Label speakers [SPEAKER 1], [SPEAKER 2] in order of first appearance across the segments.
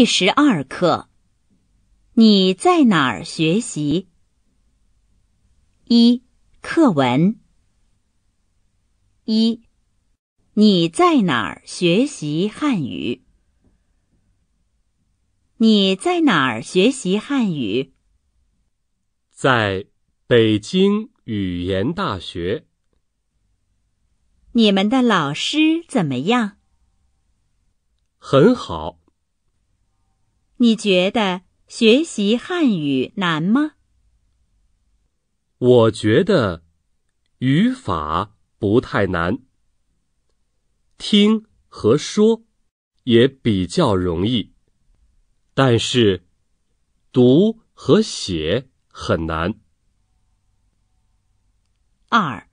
[SPEAKER 1] 第十二课，你在哪儿学习？一课文一，你在哪儿学习汉语？你在哪儿学习汉语？
[SPEAKER 2] 在北京语言大学。
[SPEAKER 1] 你们的老师怎么样？
[SPEAKER 2] 很好。
[SPEAKER 1] 你觉得学习汉语难
[SPEAKER 2] 吗？我觉得语法不太难，听和说也比较容易，但是读和写很难。二，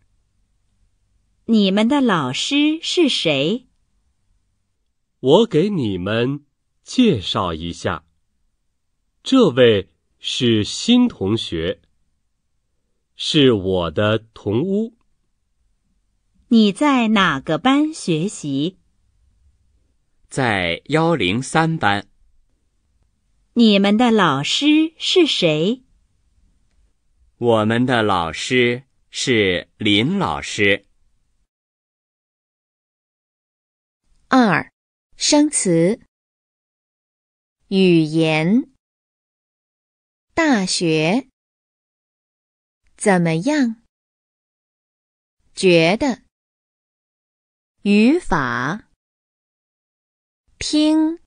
[SPEAKER 1] 你们的老师是谁？
[SPEAKER 2] 我给你们。介绍一下，这位是新同学，是我的同屋。
[SPEAKER 1] 你在哪个班学习？
[SPEAKER 2] 在幺零三班。
[SPEAKER 1] 你们的老师是谁？
[SPEAKER 3] 我们的老师是林老师。二，生词。语言大学怎么样？觉得语法听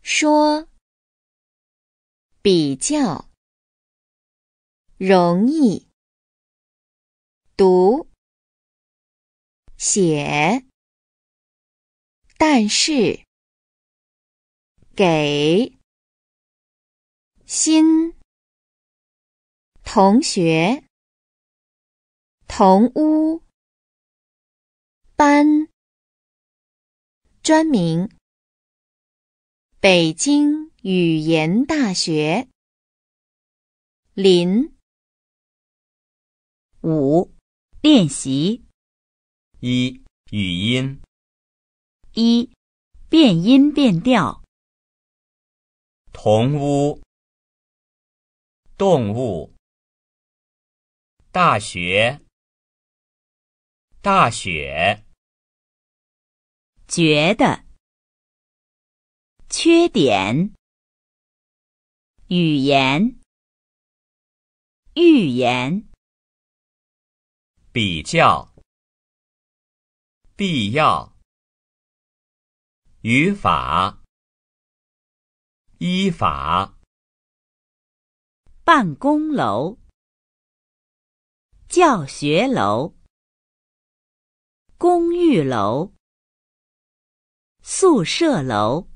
[SPEAKER 3] 说比较容易读写，但是。给新同学同屋班专名北京语言大学林五练习一语音一变音变调。同屋，动物，大学，大雪，觉得，缺点，语言，预言，比较，必要，语法。依法，办公楼、教学楼、公寓楼、宿舍楼。